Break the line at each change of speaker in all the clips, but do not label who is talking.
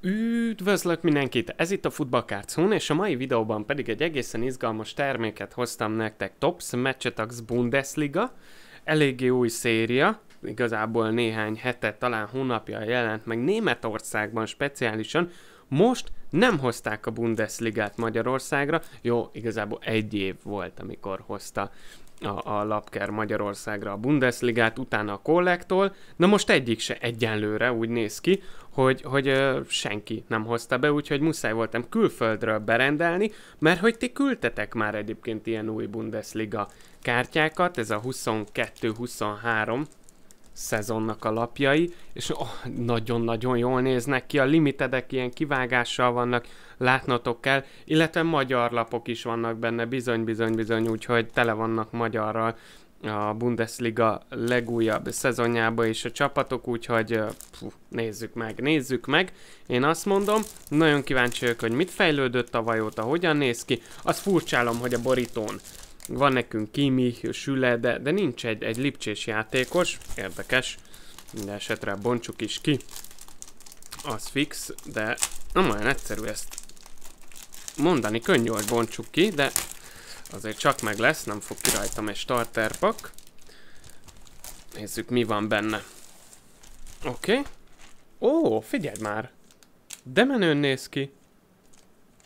Üdvözlök mindenkit! Ez itt a Hun, és a mai videóban pedig egy egészen izgalmas terméket hoztam nektek. Tops Matchetax Bundesliga, eléggé új széria, igazából néhány hete, talán hónapja jelent meg Németországban speciálisan. Most nem hozták a Bundesligát Magyarországra, jó, igazából egy év volt, amikor hozta a, a Lapker Magyarországra a Bundesligát, utána a Kollektól, na most egyik se egyenlőre úgy néz ki, hogy, hogy ö, senki nem hozta be, úgyhogy muszáj voltam külföldről berendelni, mert hogy ti küldtetek már egyébként ilyen új Bundesliga kártyákat, ez a 22-23 szezonnak a lapjai, és nagyon-nagyon oh, jól néznek ki, a limitedek ilyen kivágással vannak, látnotok kell, illetve magyar lapok is vannak benne, bizony-bizony-bizony, úgyhogy tele vannak magyarral a Bundesliga legújabb szezonjába és a csapatok, úgyhogy pf, nézzük meg, nézzük meg. Én azt mondom, nagyon kíváncsi vagyok, hogy mit fejlődött a vajóta, hogyan néz ki. Azt furcsálom, hogy a borítón van nekünk Kimi, Süle, de, de nincs egy, egy lipcsés játékos. Érdekes. Minden esetre bontsuk is ki. Az fix, de nem olyan egyszerű ezt mondani. Könnyű, hogy bontsuk ki, de azért csak meg lesz. Nem fog ki rajtam egy starter pak. Nézzük, mi van benne. Oké. Okay. Ó, figyelj már! De menőn néz ki!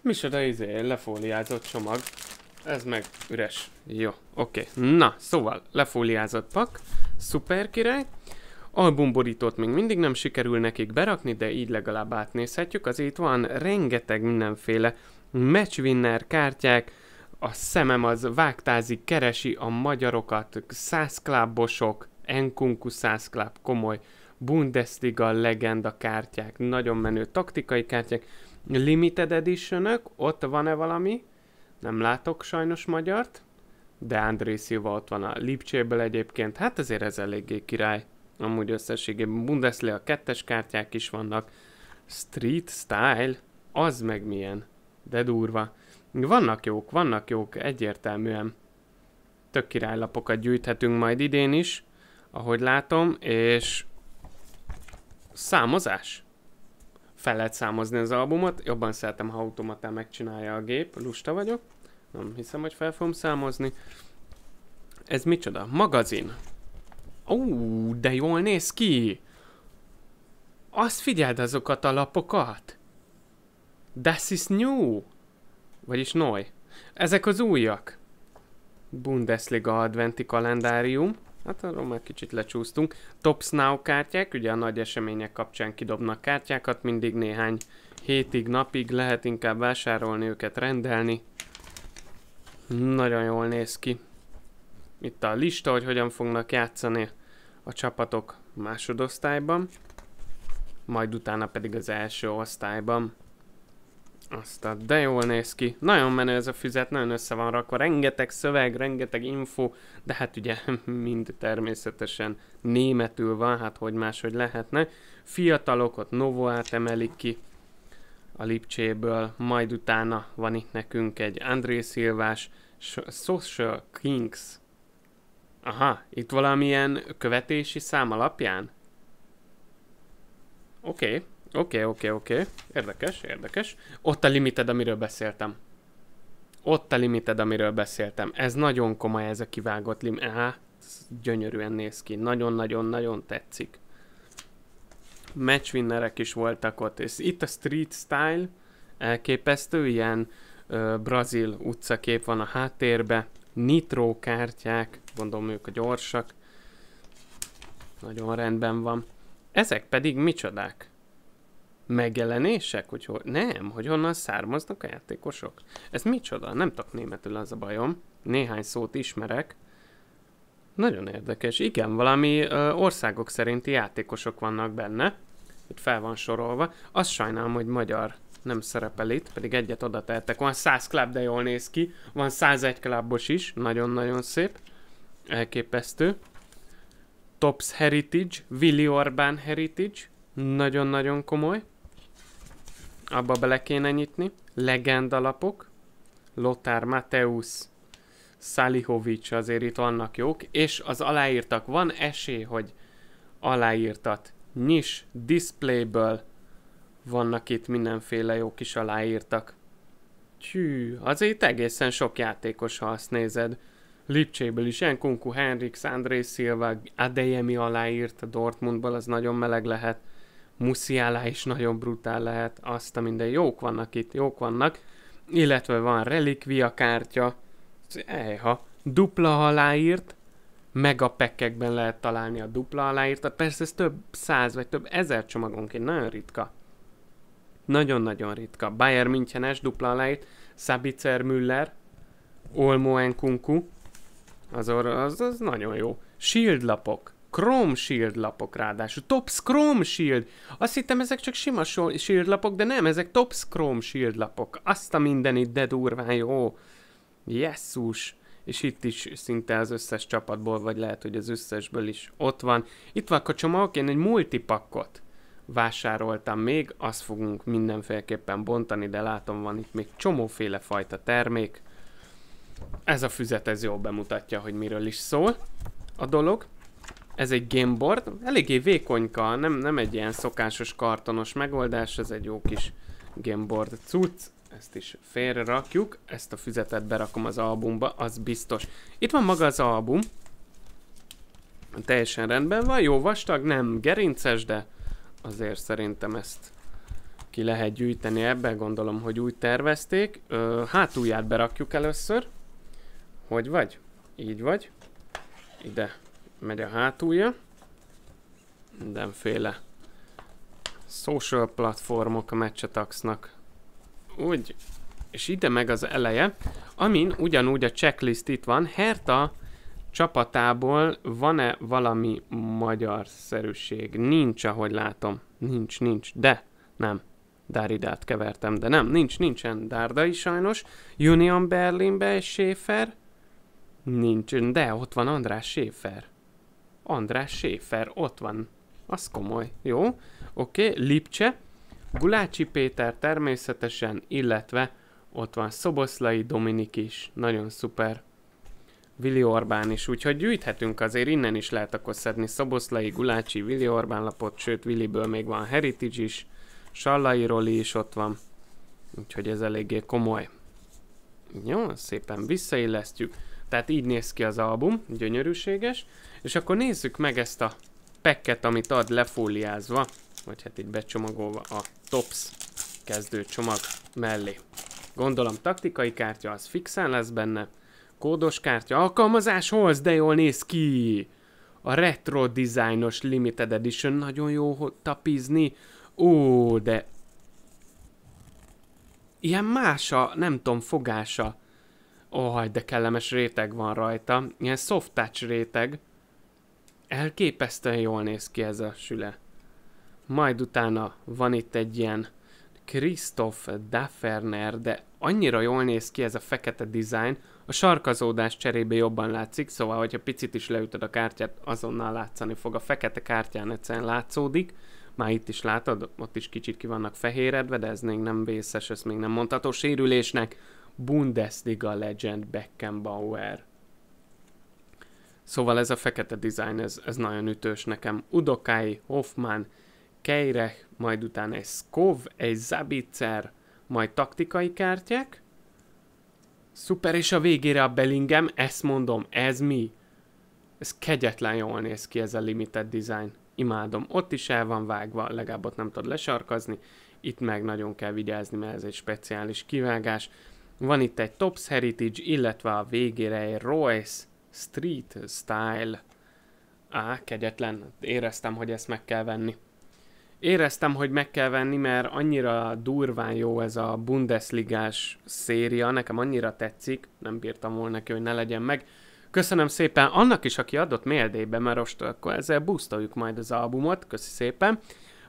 Micsoda izé, lefóliázott csomag. Ez meg üres. Jó, oké. Okay. Na, szóval lefóliázott pak. Szuper király. Albumborítót még mindig nem sikerül nekik berakni, de így legalább átnézhetjük. Az itt van rengeteg mindenféle matchwinner kártyák, a szemem az vágtázik, keresi a magyarokat, százklábosok, Enkunku százkláb komoly Bundesliga legenda kártyák, nagyon menő taktikai kártyák, limited edition -ök. ott van-e valami? nem látok sajnos magyart, de André Silva ott van a Lipcséből egyébként, hát azért ez eléggé király. Amúgy összességében Bundesliga kettes kártyák is vannak. Street Style, az meg milyen. De durva. Vannak jók, vannak jók, egyértelműen. Tök királylapokat gyűjthetünk majd idén is, ahogy látom, és számozás. Fel lehet számozni az albumot, jobban szeretem, ha automatán megcsinálja a gép, lusta vagyok. Nem hiszem, hogy fel fogom számozni. Ez micsoda? Magazin. Ó, de jól néz ki! Azt figyeld azokat a lapokat! Das is new! Vagyis noj. Ezek az újak. Bundesliga adventi kalendárium. Hát arról már kicsit lecsúsztunk. Top Snow kártyák, ugye a nagy események kapcsán kidobnak kártyákat, mindig néhány hétig, napig lehet inkább vásárolni őket, rendelni. Nagyon jól néz ki. Itt a lista, hogy hogyan fognak játszani a csapatok másodosztályban, majd utána pedig az első osztályban. Azt a de jól néz ki. Nagyon menő ez a füzet, nagyon össze van rakva. Rengeteg szöveg, rengeteg info, de hát ugye mind természetesen németül van, hát hogy máshogy lehetne. fiatalokat, Novoát emelik ki, a Lipcséből, majd utána van itt nekünk egy André Szilvás, Social Kings. Aha, itt valamilyen követési szám alapján? Oké, okay, oké, okay, oké, okay, oké. Okay. Érdekes, érdekes. Ott a limited, amiről beszéltem. Ott a limited, amiről beszéltem. Ez nagyon komoly, ez a kivágott lim... Aha, gyönyörűen néz ki. Nagyon-nagyon-nagyon tetszik matchwinnerek is voltak ott, és itt a street style elképesztő, ilyen ö, brazil utcakép van a háttérbe, nitro kártyák, gondolom ők a gyorsak, nagyon rendben van. Ezek pedig micsodák? Megjelenések? Hogy ho- nem, hogy honnan származnak a játékosok? Ez micsoda? Nem tudok németül, az a bajom. Néhány szót ismerek. Nagyon érdekes. Igen, valami ö, országok szerinti játékosok vannak benne. Itt fel van sorolva. Azt sajnálom, hogy magyar nem szerepel itt, pedig egyet oda tehettek. Van 100 klub, de jól néz ki. Van 101 klubos is. Nagyon-nagyon szép. Elképesztő. Tops Heritage, Willi Orbán Heritage. Nagyon-nagyon komoly. Abba bele kéne nyitni. Legend alapok. Lothar Mateusz Szalihovics azért itt vannak jók, és az aláírtak van esély, hogy aláírtat nyis displayből vannak itt mindenféle jó kis aláírtak. Tű, azért egészen sok játékos, ha azt nézed. Lipcséből is Enkunku, Henrik André Silva, Adeyemi aláírt a Dortmundból, az nagyon meleg lehet. Musiala is nagyon brutál lehet, azt a minden jók vannak itt, jók vannak. Illetve van relikvia kártya, Eh, ha dupla aláírt, megapekekben lehet találni a dupla aláírtat. Persze ez több száz vagy több ezer csomagonként, nagyon ritka. Nagyon-nagyon ritka. Bayern Münchenes dupla aláírt, Sabitzer Müller, Olmo Enkunku, az, az, az nagyon jó. Shield lapok, Chrome Shield lapok ráadásul, Tops Chrome Shield. Azt hittem ezek csak sima shield lapok, de nem, ezek Tops Chrome Shield lapok. Azt a mindenit, de durván jó. Jesszus! És itt is szinte az összes csapatból, vagy lehet, hogy az összesből is ott van. Itt van a csomagok, én egy multipakkot vásároltam még, azt fogunk mindenféleképpen bontani, de látom van itt még csomóféle fajta termék. Ez a füzet, ez jól bemutatja, hogy miről is szól a dolog. Ez egy gameboard, eléggé vékonyka, nem, nem egy ilyen szokásos kartonos megoldás, ez egy jó kis gameboard cucc. Ezt is félre rakjuk, ezt a füzetet berakom az albumba, az biztos. Itt van maga az album. Teljesen rendben van, jó vastag, nem gerinces, de azért szerintem ezt ki lehet gyűjteni ebbe, gondolom, hogy úgy tervezték. Ö, hátulját berakjuk először. Hogy vagy? Így vagy. Ide megy a hátulja. Mindenféle social platformok a meccsetaxnak úgy, és ide meg az eleje, amin ugyanúgy a checklist itt van, Herta csapatából van-e valami magyar szerűség? Nincs, ahogy látom. Nincs, nincs, de nem. Dáridát kevertem, de nem, nincs, nincsen Dárdai sajnos. Union Berlinbe és Schäfer? Nincs, de ott van András Schäfer. András Schäfer, ott van. Az komoly, jó? Oké, okay. Lipcse, Gulácsi Péter természetesen, illetve ott van Szoboszlai Dominik is, nagyon szuper. Vili Orbán is, úgyhogy gyűjthetünk azért, innen is lehet akkor szedni Szoboszlai, Gulácsi, Vili Orbán lapot, sőt Viliből még van Heritage is, Sallai Roli is ott van, úgyhogy ez eléggé komoly. Jó, szépen visszaillesztjük. Tehát így néz ki az album, gyönyörűséges. És akkor nézzük meg ezt a pekket, amit ad lefóliázva, vagy hát így becsomagolva a Tops csomag mellé. Gondolom taktikai kártya az fixen lesz benne. Kódos kártya alkalmazáshoz, de jól néz ki! A retro designos limited edition nagyon jó tapizni. Ó, de... Ilyen más a, nem tudom, fogása. Ó, de kellemes réteg van rajta. Ilyen soft touch réteg. Elképesztően jól néz ki ez a süle. Majd utána van itt egy ilyen Christoph Dafferner, de annyira jól néz ki ez a fekete design, a sarkazódás cserébe jobban látszik, szóval, hogyha picit is leütöd a kártyát, azonnal látszani fog. A fekete kártyán egyszerűen látszódik, már itt is látod, ott is kicsit ki vannak fehéredve, de ez még nem vészes, ezt még nem mondható sérülésnek. Bundesliga legend Beckenbauer. Szóval ez a fekete design, ez, ez nagyon ütős nekem. Udokai, Hoffman, Keirech, majd utána egy Skov, egy Zabitzer, majd taktikai kártyák. Szuper, és a végére a Bellingham, ezt mondom, ez mi? Ez kegyetlen jól néz ki ez a limited design. Imádom. Ott is el van vágva, legalább ott nem tud lesarkazni. Itt meg nagyon kell vigyázni, mert ez egy speciális kivágás. Van itt egy Tops Heritage, illetve a végére egy Royce Street Style. Á, kegyetlen. Éreztem, hogy ezt meg kell venni éreztem, hogy meg kell venni, mert annyira durván jó ez a Bundesligás széria, nekem annyira tetszik, nem bírtam volna neki, hogy ne legyen meg. Köszönöm szépen annak is, aki adott méldébe, mert most akkor ezzel boostoljuk majd az albumot, köszi szépen.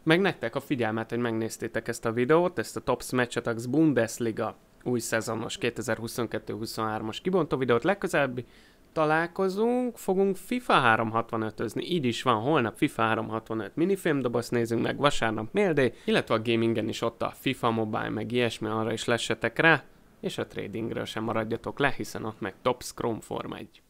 Meg nektek a figyelmet, hogy megnéztétek ezt a videót, ezt a Tops Matchatax Bundesliga új szezonos 2022-23-as kibontó videót legközelebbi találkozunk, fogunk FIFA 365-özni. Így is van, holnap FIFA 365 minifilmdobozt nézünk meg, vasárnap méldé, illetve a gamingen is ott a FIFA Mobile, meg ilyesmi, arra is lesetek rá, és a tradingről sem maradjatok le, hiszen ott meg top Scrum Form 1.